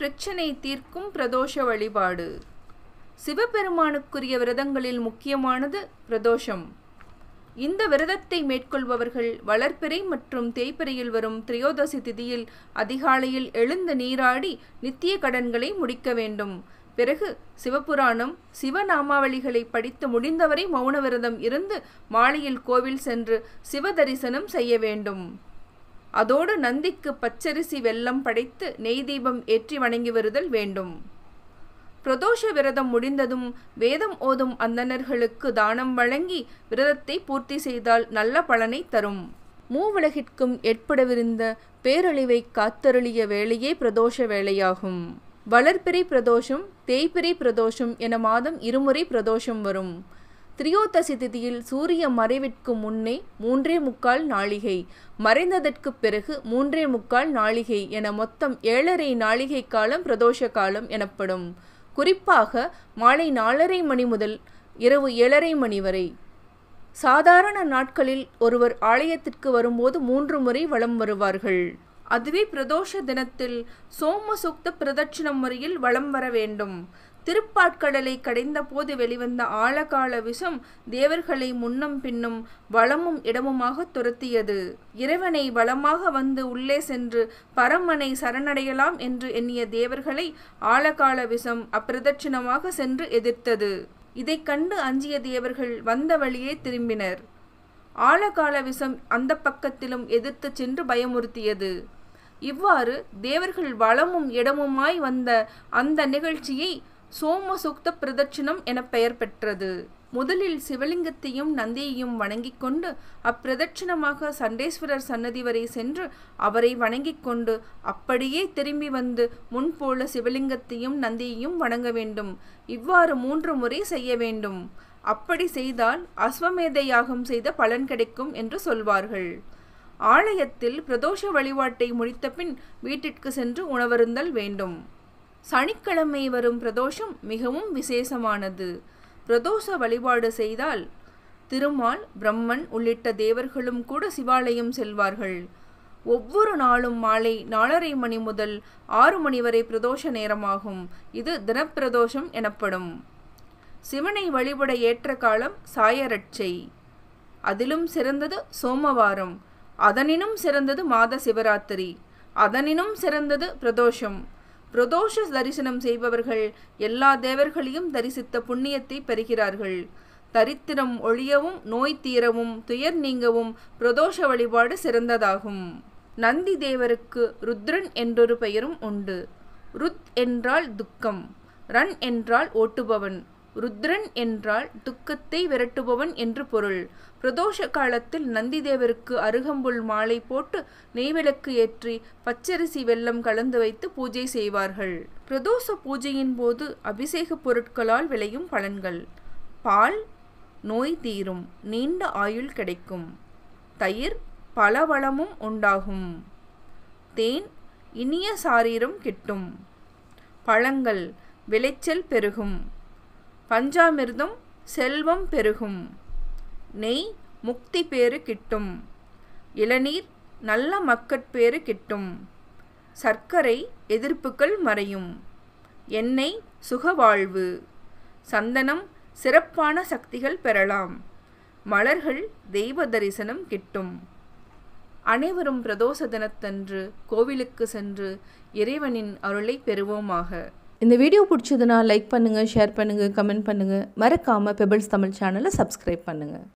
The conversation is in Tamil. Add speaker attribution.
Speaker 1: பிரச்சனை தீர்க்கும் பிரதோஷ வழிபாடு சிவபெருமானுக்குரிய விரதங்களில் முக்கியமானது பிரதோஷம் இந்த விரதத்தை மேற்கொள்பவர்கள் வளர்ப்பிறை மற்றும் தேய்ப்பிறையில் வரும் திரையோதசி திதியில் அதிகாலையில் எழுந்து நீராடி நித்திய கடன்களை முடிக்க வேண்டும் பிறகு சிவபுராணம் சிவநாமாவளிகளை படித்து முடிந்தவரை மௌன விரதம் இருந்து மாலையில் கோவில் சென்று சிவ தரிசனம் செய்ய வேண்டும் அதோடு நந்திக்கு பச்சரிசி வெல்லம் படைத்து நெய் தீபம் ஏற்றி வணங்கி வருதல் வேண்டும் பிரதோஷ விரதம் முடிந்ததும் வேதம் ஓதும் அந்தணர்களுக்கு தானம் வழங்கி விரதத்தை பூர்த்தி செய்தால் நல்ல பலனை தரும் மூவுலகிற்கும் ஏற்படவிருந்த பேரழிவை காத்தருளிய வேலையே பிரதோஷ வேலையாகும் வளர்பிறை பிரதோஷம் தேய்பிறை பிரதோஷம் என மாதம் இருமுறை பிரதோஷம் வரும் திரியோதசி திதியில் சூரிய மறைவிற்கு முன்னே மூன்றே முக்கால் நாளிகை மறைந்ததற்கு பிறகு மூன்றே முக்கால் நாளிகை என மொத்தம் ஏழரை நாளிகை காலம் பிரதோஷ காலம் எனப்படும் குறிப்பாக மாலை நாலரை மணி முதல் இரவு ஏழரை மணி வரை சாதாரண நாட்களில் ஒருவர் ஆலயத்திற்கு வரும்போது மூன்று முறை வலம் வருவார்கள் அதுவே பிரதோஷ தினத்தில் சோம சுக்த பிரதட்சிணம் முறையில் வலம் வர வேண்டும் திருப்பாட்கடலை கடைந்தபோது வெளிவந்த ஆழகால விஷம் தேவர்களை முன்னும் பின்னும் வளமும் இடமுமாக துரத்தியது இறைவனை வளமாக வந்து உள்ளே சென்று பரமனை சரணடையலாம் என்று எண்ணிய தேவர்களை ஆழகால விஷம் அப்பிரதட்சிணமாக சென்று எதிர்த்தது இதை கண்டு அஞ்சிய தேவர்கள் வந்த வழியே திரும்பினர் ஆழகால விஷம் அந்த பக்கத்திலும் எதிர்த்து சென்று பயமுறுத்தியது இவ்வாறு தேவர்கள் வளமும் இடமுமாய் வந்த அந்த நிகழ்ச்சியை சோமசுக்த பிரதட்சிணம் என பெயர் பெற்றது முதலில் சிவலிங்கத்தையும் நந்தியையும் வணங்கிக் கொண்டு அப்பிரதட்சிணமாக சண்டேஸ்வரர் சன்னதி வரை சென்று அவரை வணங்கிக் கொண்டு அப்படியே திரும்பி வந்து முன்போல சிவலிங்கத்தையும் நந்தியையும் வணங்க வேண்டும் இவ்வாறு மூன்று முறை செய்ய வேண்டும் அப்படி செய்தால் அஸ்வமேத யாகம் செய்த பலன் கிடைக்கும் என்று சொல்வார்கள் ஆலயத்தில் பிரதோஷ வழிபாட்டை முடித்தபின் வீட்டிற்கு சென்று உணவருந்தல் வேண்டும் சனிக்கிழமை வரும் பிரதோஷம் மிகவும் விசேஷமானது பிரதோஷ வழிபாடு செய்தால் திருமால் பிரம்மன் உள்ளிட்ட தேவர்களும் கூட சிவாலயம் செல்வார்கள் ஒவ்வொரு நாளும் மாலை நாலரை மணி முதல் ஆறு மணி வரை பிரதோஷ நேரமாகும் இது தினப்பிரதோஷம் எனப்படும் சிவனை வழிபட ஏற்ற காலம் சாயரட்சை அதிலும் சிறந்தது சோமவாரம் அதனினும் சிறந்தது மாத சிவராத்திரி அதனினும் சிறந்தது பிரதோஷம் பிரதோஷ தரிசனம் செய்பவர்கள் எல்லா தேவர்களையும் தரிசித்த புண்ணியத்தை பெறுகிறார்கள் தரித்திரம் ஒழியவும் நோய் தீரவும் துயர் நீங்கவும் பிரதோஷ வழிபாடு சிறந்ததாகும் நந்தி தேவருக்கு ருத்ரன் என்றொரு பெயரும் உண்டு ருத் என்றால் துக்கம் ரன் என்றால் ஓட்டுபவன் ருத்ரன் என்றால் துக்கத்தை விரட்டுபவன் என்று பொருள் பிரதோஷ காலத்தில் நந்திதேவருக்கு அருகம்புல் மாலை போட்டு நெய்விளக்கு ஏற்றி பச்சரிசி வெள்ளம் கலந்து வைத்து பூஜை செய்வார்கள் பிரதோஷ பூஜையின் போது அபிஷேக பொருட்களால் விளையும் பலன்கள் பால் நோய் தீரும் நீண்ட ஆயுள் கிடைக்கும் தயிர் பலவளமும் உண்டாகும் தேன் இனிய சாரீரம் கிட்டும் பழங்கள் விளைச்சல் பெருகும் பஞ்சாமிர்தம் செல்வம் பெருகும் நெய் முக்தி பேறு கிட்டும் இளநீர் நல்ல மக்கட்பேறு கிட்டும் சர்க்கரை எதிர்ப்புகள் மறையும் எண்ணெய் சுகவாழ்வு சந்தனம் சிறப்பான சக்திகள் பெறலாம் மலர்கள் தெய்வ தரிசனம் கிட்டும் அனைவரும் பிரதோஷ தினத்தன்று கோவிலுக்கு சென்று இறைவனின் அருளை பெறுவோமாக இந்த வீடியோ பிடிச்சதுன்னா லைக் பண்ணுங்கள் ஷேர் பண்ணுங்கள் கமெண்ட் பண்ணுங்கள் மறக்காமல் பெபிள்ஸ் தமிழ் சேனலை சப்ஸ்கிரைப் பண்ணுங்கள்